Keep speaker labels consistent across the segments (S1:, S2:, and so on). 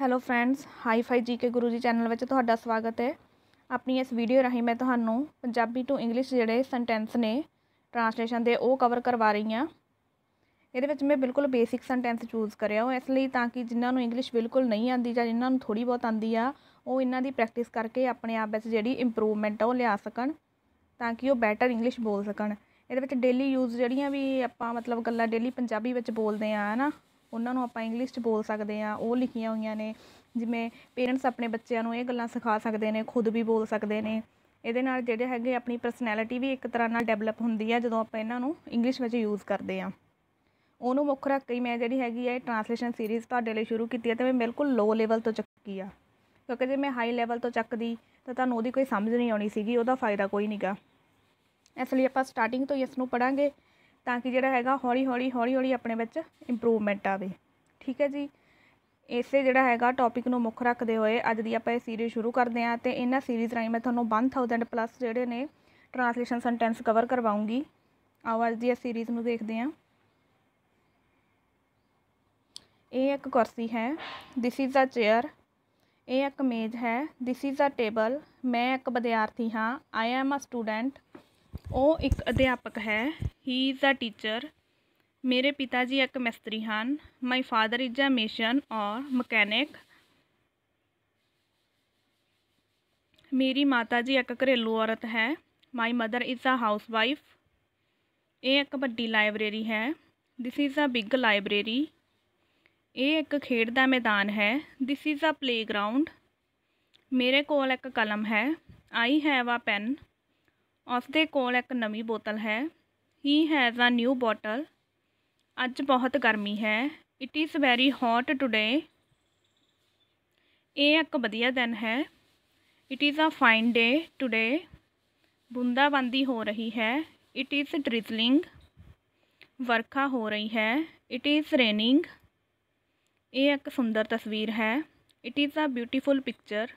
S1: hello friends hi ji GK Guru ji channel ਵਿੱਚ ਤੁਹਾਡਾ ਸਵਾਗਤ ਹੈ ਆਪਣੀ ਇਸ ਵੀਡੀਓ ਰਾਹੀਂ ਮੈਂ ਤੁਹਾਨੂੰ ਪੰਜਾਬੀ ਤੋਂ ਇੰਗਲਿਸ਼ ਜਿਹੜੇ ਸੈਂਟੈਂਸ ਨੇ ਟ੍ਰਾਂਸਲੇਸ਼ਨ ਦੇ ਉਹ ਕਵਰ ਕਰਵਾ ਰਹੀ ਹਾਂ ਇਹਦੇ ਵਿੱਚ ਮੈਂ ਬਿਲਕੁਲ ਬੇਸਿਕ ਸੈਂਟੈਂਸ ਚੂਜ਼ ਕਰਿਆ ਉਹ ਇਸ ਲਈ ਤਾਂ ਕਿ ਜਿਨ੍ਹਾਂ ਨੂੰ ਇੰਗਲਿਸ਼ ਬਿਲਕੁਲ ਨਹੀਂ ਆਉਂਦੀ ਜਾਂ ਜਿਨ੍ਹਾਂ ਨੂੰ ਥੋੜੀ ਬਹੁਤ ਆਉਂਦੀ ਆ ਉਹ ਇਹਨਾਂ ਦੀ ਪ੍ਰੈਕਟਿਸ ਕਰਕੇ ਆਪਣੇ ਆਪ ਵਿੱਚ ਜਿਹੜੀ ਇੰਪਰੂਵਮੈਂਟ ਆ ਉਹ ਲਿਆ ਸਕਣ ਤਾਂ ਕਿ ਉਹ ਬੈਟਰ ਇੰਗਲਿਸ਼ ਬੋਲ ਸਕਣ ਇਹਦੇ ਵਿੱਚ ਡੇਲੀ ਯੂਜ਼ ਜਿਹੜੀਆਂ ਵੀ ਆਪਾਂ ਮਤਲਬ ਗੱਲਾਂ ਡੇਲੀ ਪੰਜਾਬੀ ਵਿੱਚ ਬੋਲਦੇ ਆ ਹਨਾ ਉਹਨਾਂ ਨੂੰ ਆਪਾਂ ਇੰਗਲਿਸ਼ 'ਚ ਬੋਲ ਸਕਦੇ ਆ ਉਹ ਲਿਖੀਆਂ ਹੋਈਆਂ ਨੇ ਜਿਵੇਂ ਪੇਰੈਂਟਸ ਆਪਣੇ ਬੱਚਿਆਂ ਨੂੰ ਇਹ ਗੱਲਾਂ ਸਿਖਾ ਸਕਦੇ ਨੇ ਖੁਦ ਵੀ ਬੋਲ ਸਕਦੇ ਨੇ ਇਹਦੇ ਨਾਲ ਜਿਹੜੇ ਹੈਗੇ ਆਪਣੀ ਪਰਸਨੈਲਿਟੀ ਵੀ ਇੱਕ ਤਰ੍ਹਾਂ ਨਾਲ ਡਿਵੈਲਪ ਹੁੰਦੀ ਆ ਜਦੋਂ ਆਪਾਂ ਇਹਨਾਂ ਨੂੰ ਇੰਗਲਿਸ਼ ਵਿੱਚ ਯੂਜ਼ ਕਰਦੇ ਆ ਉਹਨੂੰ ਮੁੱਖ ਰੱਖ ਕੇ ਮੈਂ ਜਿਹੜੀ ਹੈਗੀ ਆ ਇਹ ਟ੍ਰਾਂਸਲੇਸ਼ਨ ਸੀਰੀਜ਼ ਤੁਹਾਡੇ ਲਈ ਸ਼ੁਰੂ ਕੀਤੀ ਆ ਤੇ ਮੈਂ ਬਿਲਕੁਲ ਲੋ ਲੈਵਲ ਤੋਂ ਚੱਕੀ ਆ ਕਿਉਂਕਿ ਜੇ ਮੈਂ ਹਾਈ ਲੈਵਲ ਤੋਂ ਚੱਕਦੀ ਤਾਂ ਤੁਹਾਨੂੰ ਉਹਦੀ ਕੋਈ ਸਮਝ ਨਹੀਂ ਆਉਣੀ ਸੀਗੀ ਉਹਦਾ ਫਾਇਦਾ ਕੋਈ ਨਹੀਂਗਾ ਇਸ ਲਈ ਆਪਾਂ ਸਟਾਰਟਿੰਗ ਤੋਂ ਇਸ ਨੂੰ ਪੜਾਂਗੇ ਤਾਂ ਕਿ ਜਿਹੜਾ ਹੈਗਾ ਹੌਲੀ ਹੌਲੀ ਹੌਲੀ ਹੌਲੀ ਆਪਣੇ ਵਿੱਚ ਇੰਪਰੂਵਮੈਂਟ ਆਵੇ ਠੀਕ ਹੈ ਜੀ ਇਸੇ ਜਿਹੜਾ ਹੈਗਾ ਟੌਪਿਕ ਨੂੰ ਮੁੱਖ ਰੱਖਦੇ ਹੋਏ ਅੱਜ ਦੀ ਆਪਾਂ ਇਹ ਸੀਰੀਜ਼ ਸ਼ੁਰੂ ਕਰਦੇ ਹਾਂ ਤੇ ਇਹਨਾਂ ਸੀਰੀਜ਼ ਰਾਹੀਂ ਮੈਂ ਤੁਹਾਨੂੰ 1000 ਪਲੱਸ ਜਿਹੜੇ ਨੇ ਟ੍ਰਾਂਸਲੇਸ਼ਨ ਸੈਂਟੈਂਸ ਕਵਰ ਕਰਵਾਉਂਗੀ ਆਓ ਅੱਜ ਦੀ ਇਹ ਸੀਰੀਜ਼ ਨੂੰ ਦੇਖਦੇ ਹਾਂ ਇਹ ਇੱਕ ਕੁਰਸੀ ਹੈ ਥਿਸ ਇਜ਼ ਅ ਚੇਅਰ ਇਹ ਇੱਕ ਮੇਜ਼ ਹੈ ਥਿਸ ਇਜ਼ ਅ ਟੇਬਲ ਮੈਂ ਇੱਕ ਵਿਦਿਆਰਥੀ ਹਾਂ ਆਈ ਐਮ ਅ ਸਟੂਡੈਂਟ ਉਹ ਇੱਕ ਅਧਿਆਪਕ ਹੈ ਹੀ ਇਜ਼ ਅ ਟੀਚਰ ਮੇਰੇ ਪਿਤਾ ਜੀ ਇੱਕ ਮਿਸਤਰੀ ਹਨ ਮਾਈ ਫਾਦਰ ਇਜ਼ ਅ ਮੇਸ਼ਨ ਔਰ ਮਕੈਨਿਕ ਮੇਰੀ ਮਾਤਾ ਜੀ ਇੱਕ ਘਰੇਲੂ ਔਰਤ ਹੈ my mother is a housewife ਇਹ ਇੱਕ ਵੱਡੀ ਲਾਇਬ੍ਰੇਰੀ ਹੈ this is a big library ਇਹ ਇੱਕ ਖੇਡ ਦਾ ਮੈਦਾਨ ਹੈ ਥਿਸ ਇਜ਼ ਅ ਪਲੇਗਰਾਉਂਡ ਮੇਰੇ ਕੋਲ ਇੱਕ ਕਲਮ ਹੈ ਆਈ ਹੈਵ ਅ ਪੈਨ ਉਸ ਦੇ ਕੋਲ ਇੱਕ ਨਵੀਂ ਬੋਤਲ ਹੈ he has a new bottle ਅੱਜ ਬਹੁਤ ਗਰਮੀ ਹੈ it is very hot today ਇਹ ਇੱਕ ਵਧੀਆ ਦਿਨ ਹੈ it is a fine day today ਬੁੰਦਾਬੰਦੀ ਹੋ ਰਹੀ ਹੈ ਇਟ ਇਜ਼ ਡ੍ਰਿਜ਼ਲਿੰਗ ਵਰਖਾ ਹੋ ਰਹੀ ਹੈ ਇਟ ਇਜ਼ ਰੇਨਿੰਗ ਇਹ ਇੱਕ ਸੁੰਦਰ ਤਸਵੀਰ ਹੈ it is a beautiful picture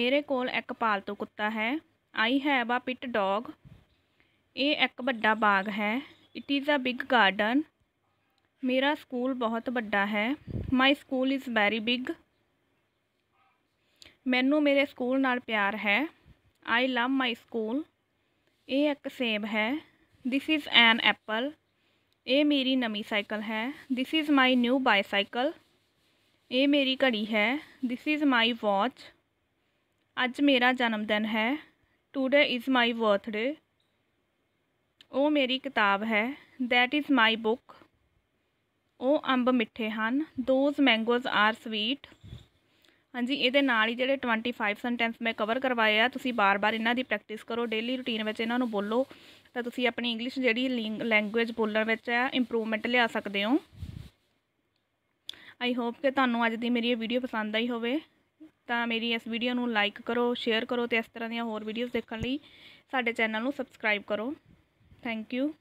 S1: ਮੇਰੇ ਕੋਲ ਇੱਕ ਪਾਲਤੂ ਕੁੱਤਾ ਹੈ ਆਈ ਹੈਵ ਆ ਪਿਟ ਡੌਗ ਇਹ ਇੱਕ ਵੱਡਾ ਬਾਗ ਹੈ it is a big garden ਮੇਰਾ ਸਕੂਲ ਬਹੁਤ ਵੱਡਾ ਹੈ my school is very big ਮੈਨੂੰ ਮੇਰੇ ਸਕੂਲ ਨਾਲ ਪਿਆਰ ਹੈ ਆਈ ਲਵ ਮਾਈ ਸਕੂਲ ਇਹ ਇੱਕ ਸੇਬ ਹੈ ਥਿਸ ਇਜ਼ ਐਨ ਐਪਲ ਇਹ ਮੇਰੀ ਨਵੀਂ ਸਾਈਕਲ ਹੈ this is my new bicycle ਇਹ ਮੇਰੀ ਘੜੀ ਹੈ ਥਿਸ ਇਜ਼ ਮਾਈ ਵਾਚ ਅੱਜ ਮੇਰਾ ਜਨਮ ਦਿਨ ਹੈ ਟੂਡੇ ਇਜ਼ ਮਾਈ ਬਰਥਡੇ ਉਹ ਮੇਰੀ ਕਿਤਾਬ ਹੈ ਦੈਟ ਇਜ਼ ਮਾਈ ਬੁੱਕ ਉਹ ਅੰਬ ਮਿੱਠੇ ਹਨ ਦੋਜ਼ ਮੈਂਗੋਜ਼ ਆਰ ਸਵੀਟ ਹਾਂਜੀ ਇਹਦੇ ਨਾਲ ਹੀ ਜਿਹੜੇ 25 ਸੈਂਟੈਂਸ ਮੈਂ ਕਵਰ ਕਰਵਾਏ ਆ ਤੁਸੀਂ ਬਾਰ-ਬਾਰ ਇਹਨਾਂ ਦੀ ਪ੍ਰੈਕਟਿਸ ਕਰੋ ਡੇਲੀ ਰੁਟੀਨ ਵਿੱਚ ਇਹਨਾਂ ਨੂੰ ਬੋਲੋ ਤਾਂ ਤੁਸੀਂ ਆਪਣੀ ਇੰਗਲਿਸ਼ ਜਿਹੜੀ ਲੈਂਗੁਏਜ ਬੋਲਣ ਵਿੱਚ ਆ ਇੰਪਰੂਵਮੈਂਟ ਲਿਆ ਸਕਦੇ ਹੋ ਆਈ ਹੋਪ ਕਿ ਤੁਹਾਨੂੰ ਅੱਜ ਦੀ ਮੇਰੀ ਇਹ ਵੀਡੀਓ ਪਸੰਦ ਆਈ ਹੋਵੇ ਤਾਂ ਮੇਰੀ ਇਸ ਵੀਡੀਓ ਨੂੰ ਲਾਈਕ ਕਰੋ ਸ਼ੇਅਰ ਕਰੋ ਤੇ ਇਸ ਤਰ੍ਹਾਂ ਦੀਆਂ ਹੋਰ ਵੀਡੀਓਜ਼ ਦੇਖਣ ਲਈ ਸਾਡੇ ਚੈਨਲ ਨੂੰ ਸਬਸਕ੍ਰਾਈਬ ਕਰੋ thank you